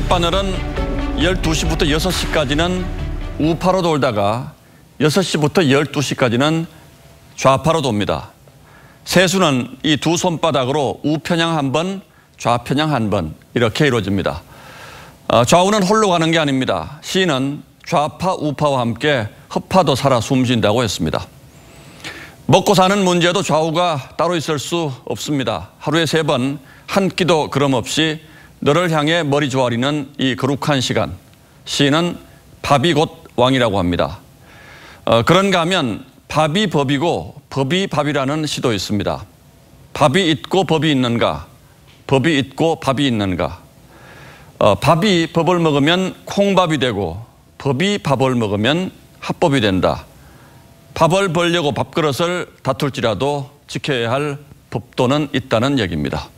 조개바늘은 12시부터 6시까지는 우파로 돌다가 6시부터 12시까지는 좌파로 돕니다. 세수는 이 두 손바닥으로 우편향 한 번, 좌편향 한 번 이렇게 이루어집니다. 어, 좌우는 홀로 가는 게 아닙니다. 시인은 좌파 우파와 함께 허파도 살아 숨쉰다고 했습니다. 먹고 사는 문제도 좌우가 따로 있을 수 없습니다. 하루에 세 번 한 끼도 그럼 없이 너를 향해 머리 조아리는 이 거룩한 시간. 시인은 밥이 곧 왕이라고 합니다. 어, 그런가 하면 밥이 법이고 법이 밥이라는 시도 있습니다. 밥이 있고 법이 있는가? 법이 있고 밥이 있는가? 어, 밥이 법을 먹으면 콩밥이 되고 법이 밥을 먹으면 합법이 된다. 밥을 벌려고 밥그릇을 다툴지라도 지켜야 할 법도는 있다는 얘기입니다.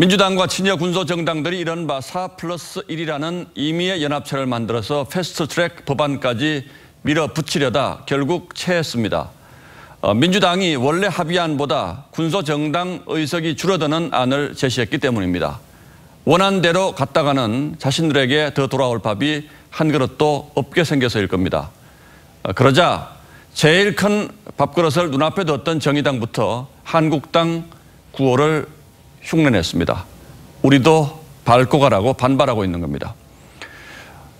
민주당과 친여 군소 정당들이 이른바 4 플러스 1이라는 임의의 연합체를 만들어서 패스트트랙 법안까지 밀어붙이려다 결국 체했습니다. 어, 민주당이 원래 합의안보다 군소 정당 의석이 줄어드는 안을 제시했기 때문입니다. 원한대로 갔다가는 자신들에게 더 돌아올 밥이 한 그릇도 없게 생겨서일 겁니다. 어, 그러자 제일 큰 밥그릇을 눈앞에 뒀던 정의당부터 한국당 구호를 흉내냈습니다. 우리도 밟고 가라고 반발하고 있는 겁니다.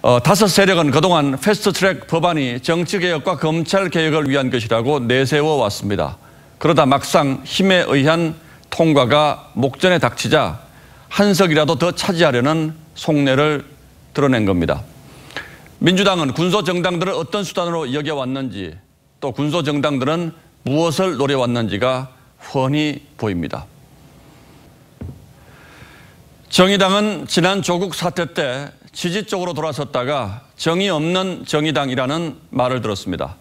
어, 다섯 세력은 그동안 패스트트랙 법안이 정치개혁과 검찰개혁을 위한 것이라고 내세워왔습니다. 그러다 막상 힘에 의한 통과가 목전에 닥치자 한석이라도 더 차지하려는 속내를 드러낸 겁니다. 민주당은 군소정당들을 어떤 수단으로 여겨왔는지 또 군소정당들은 무엇을 노려왔는지가 훤히 보입니다. 정의당은 지난 조국 사태 때 지지 쪽으로 돌아섰다가 정의 없는 정의당이라는 말을 들었습니다.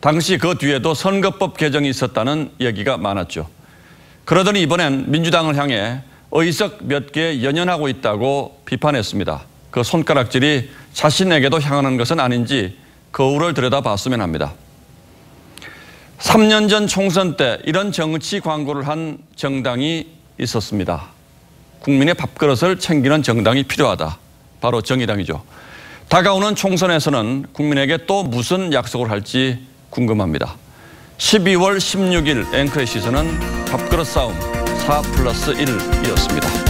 당시 그 뒤에도 선거법 개정이 있었다는 얘기가 많았죠. 그러더니 이번엔 민주당을 향해 의석 몇 개 연연하고 있다고 비판했습니다. 그 손가락질이 자신에게도 향하는 것은 아닌지 거울을 그 들여다봤으면 합니다. 3년 전 총선 때 이런 정치 광고를 한 정당이 있었습니다. 국민의 밥그릇을 챙기는 정당이 필요하다. 바로 정의당이죠. 다가오는 총선에서는 국민에게 또 무슨 약속을 할지 궁금합니다. 12월 16일 앵커의 시선은 밥그릇 싸움 4 플러스 1이었습니다.